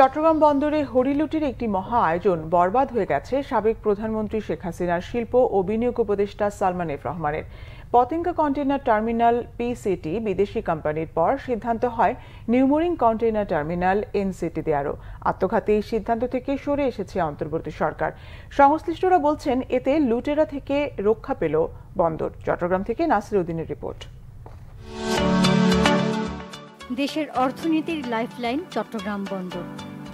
চট্টগ্রাম বন্দরে হরিলুটির একটি মহা আয়োজন বরবাদ হয়ে গেছে সাবেক প্রধানমন্ত্রী শেখ হাসিনার শিল্প ও বিনিয়োগ উপদেষ্টা সালমান এফ রহমানের পতিঙ্গা কন্টেইনার টার্মিনাল পিসিটি বিদেশি কোম্পানির পর সিদ্ধান্ত হয় নিউমোরিং কন্টেইনার টার্মিনাল এনসিটি দেয়ারও আত্মঘাতী এই সিদ্ধান্ত থেকে সরে এসেছে অন্তর্বর্তী সরকার সংশ্লিষ্টরা বলছেন এতে লুটেরা থেকে রক্ষা পেল বন্দর চট্টগ্রাম থেকে নাসির উদ্দিনের রিপোর্ট দেশের অর্থনীতির লাইফলাইন চট্টগ্রাম বন্দর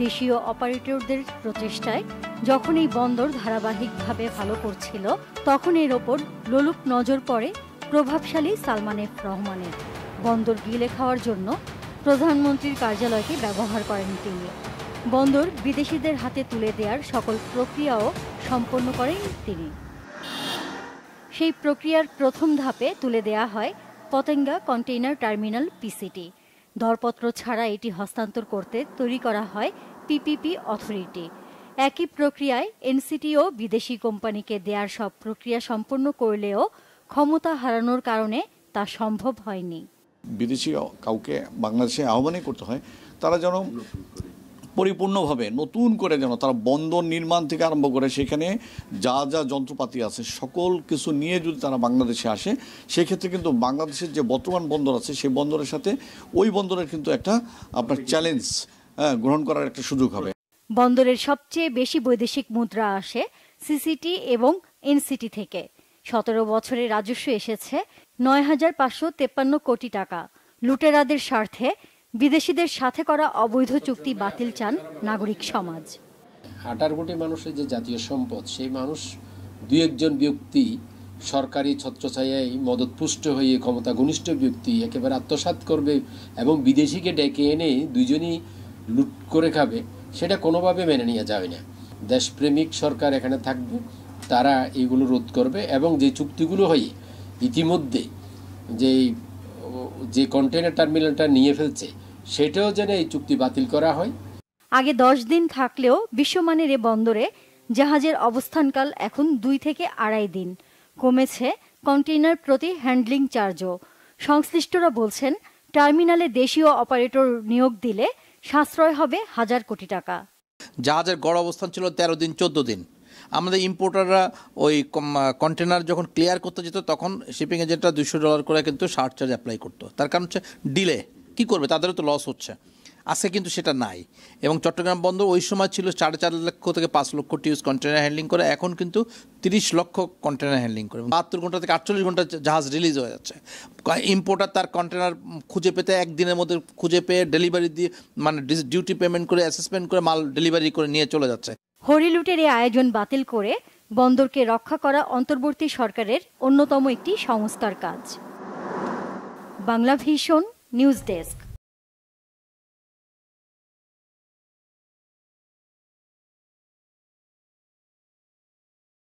দেশীয় অপারেটরদের প্রচেষ্টায় যখন এই বন্দর ধারাবাহিকভাবে ভালো করছিল তখন এর ওপর লোলুপ নজর পড়ে প্রভাবশালী সালমান এফ রহমানের বন্দর গিলে খাওয়ার জন্য প্রধানমন্ত্রীর কার্যালয়কে ব্যবহার করেন তিনি বন্দর বিদেশিদের হাতে তুলে দেওয়ার সকল প্রক্রিয়াও সম্পন্ন করেন তিনি সেই প্রক্রিয়ার প্রথম ধাপে তুলে দেয়া হয় পতেঙ্গা কন্টেইনার টার্মিনাল পিসিটি দরপত্র ছাড়া এটি হস্তান্তর করতে তৈরি করা হয় পিপিপি অথরিটি একই প্রক্রিয়ায় এনসিটিও বিদেশি কোম্পানিকে দেয়ার সব প্রক্রিয়া সম্পন্ন করলেও ক্ষমতা হারানোর কারণে তা সম্ভব হয়নি বিদেশি কাউকে বাংলাদেশে আহ্বানই করতে হয় তারা যেন পরিপূর্ণভাবে নতুন করে যেন তারা বন্দর নির্মাণ থেকে আরম্ভ করে সেখানে যা যা যন্ত্রপাতি আছে সকল কিছু নিয়ে যদি তারা বাংলাদেশে আসে সেক্ষেত্রে কিন্তু বাংলাদেশের যে বর্তমান বন্দর আছে সেই বন্দরের সাথে ওই বন্দরের কিন্তু একটা আপনার চ্যালেঞ্জ হ্যাঁ, গ্রহণ করার একটা সুযোগ হবে বন্দরের সবচেয়ে বেশি বৈদেশিক মুদ্রা আসে সিসিটি এবং এনসিটি থেকে সতেরো বছরে রাজস্ব এসেছে নয় হাজার পাঁচশো তেপ্পান্ন কোটি টাকা লুটেরাদের স্বার্থে বিদেশিদের সাথে করা অবৈধ চুক্তি বাতিল চান নাগরিক সমাজ আটার কোটি মানুষের যে জাতীয় সম্পদ সেই মানুষ দুই একজন ব্যক্তি সরকারি ছত্রছায়ায় মদতপুষ্ট হয়ে ক্ষমতা ঘনিষ্ঠ ব্যক্তি একেবারে আত্মসাত করবে এবং বিদেশিকে ডেকে এনে দুজনই লুট করে খাবে সেটা কোনোভাবে মেনে নেওয়া যাবে না দেশপ্রেমিক সরকার এখানে থাকবে তারা এগুলো রোধ করবে এবং যে চুক্তিগুলো হয়ে ইতিমধ্যে যেই যে কন্টেনার টার্মিনালটা নিয়ে ফেলছে সেটাও যেন এই চুক্তি বাতিল করা হয় আগে দশ দিন থাকলেও বিশ্বমানের এ বন্দরে জাহাজের অবস্থানকাল এখন দুই থেকে আড়াই দিন কমেছে কন্টেইনার প্রতি হ্যান্ডলিং চার্জও সংশ্লিষ্টরা বলছেন টার্মিনালে দেশীয় অপারেটর নিয়োগ দিলে সাশ্রয় হবে হাজার কোটি টাকা জাহাজের গড় অবস্থান ছিল তেরো দিন চোদ্দ দিন আমাদের ইম্পোর্টাররা ওই কন্টেনার যখন ক্লিয়ার করতে যেত তখন শিপিং এজেন্টরা দুশো ডলার করে কিন্তু সার্চার্জ চার্জ অ্যাপ্লাই করতো তার কারণ হচ্ছে ডিলে কী করবে তাদেরও তো লস হচ্ছে আছে কিন্তু সেটা নাই এবং চট্টগ্রাম বন্দর ওই সময় ছিল সাড়ে চার লক্ষ থেকে পাঁচ লক্ষ টিউজ কন্টেনার হ্যান্ডলিং করে এখন কিন্তু তিরিশ লক্ষ কন্টেনার হ্যান্ডলিং করে বাহাত্তর ঘন্টা থেকে আটচল্লিশ ঘন্টা জাহাজ রিলিজ হয়ে যাচ্ছে ইম্পোর্টার তার কন্টেনার খুঁজে পেতে একদিনের মধ্যে খুঁজে পেয়ে ডেলিভারি দিয়ে মানে ডিউটি পেমেন্ট করে অ্যাসেসমেন্ট করে মাল ডেলিভারি করে নিয়ে চলে যাচ্ছে হরিলুটের এই আয়োজন বাতিল করে বন্দরকে রক্ষা করা অন্তর্বর্তী সরকারের অন্যতম একটি সংস্কার কাজ বাংলা ভিশন নিউজ ডেস্ক